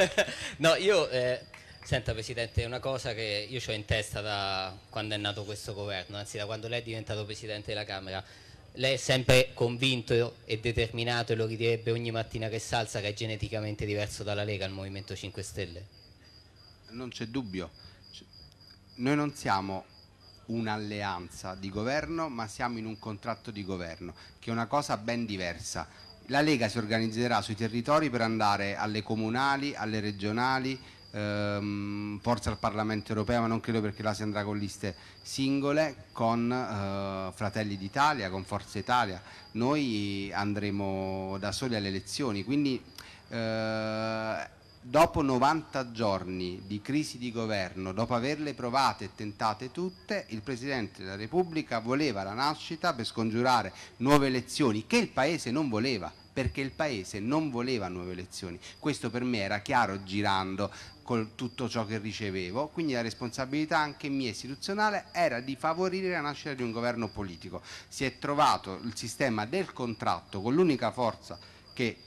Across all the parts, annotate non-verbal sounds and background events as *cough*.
*laughs* no, io... Eh, senta Presidente, una cosa che io ho in testa da quando è nato questo governo, anzi da quando lei è diventato Presidente della Camera, lei è sempre convinto e determinato e lo ridirebbe ogni mattina che salsa che è geneticamente diverso dalla Lega, al Movimento 5 Stelle? Non c'è dubbio, noi non siamo un'alleanza di governo ma siamo in un contratto di governo che è una cosa ben diversa la Lega si organizzerà sui territori per andare alle comunali, alle regionali, ehm, forse al Parlamento europeo, ma non credo perché là si andrà con liste singole, con eh, Fratelli d'Italia, con Forza Italia. Noi andremo da soli alle elezioni, quindi eh, dopo 90 giorni di crisi di governo, dopo averle provate e tentate tutte, il Presidente della Repubblica voleva la nascita per scongiurare nuove elezioni che il Paese non voleva perché il Paese non voleva nuove elezioni. Questo per me era chiaro girando con tutto ciò che ricevevo, quindi la responsabilità anche mia istituzionale era di favorire la nascita di un governo politico. Si è trovato il sistema del contratto con l'unica forza che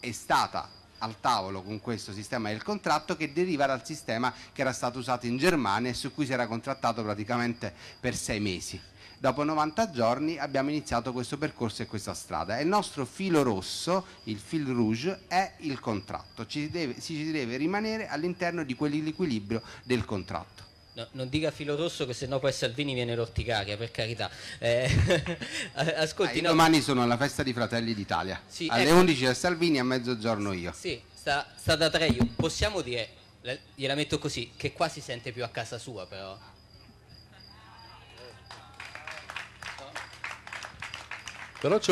è stata al tavolo con questo sistema del contratto che deriva dal sistema che era stato usato in Germania e su cui si era contrattato praticamente per sei mesi. Dopo 90 giorni abbiamo iniziato questo percorso e questa strada. il nostro filo rosso, il fil rouge, è il contratto. Ci deve, si deve rimanere all'interno di quell'equilibrio del contratto. No, non dica filo rosso che sennò poi Salvini viene l'orticaria, per carità. Eh, *laughs* ascolti, ah, no, domani sono alla festa di Fratelli d'Italia. Sì, alle ecco. 11 a Salvini, a mezzogiorno io. Sì, sta, sta da tre Possiamo dire, gliela metto così, che qua si sente più a casa sua però. Però c'è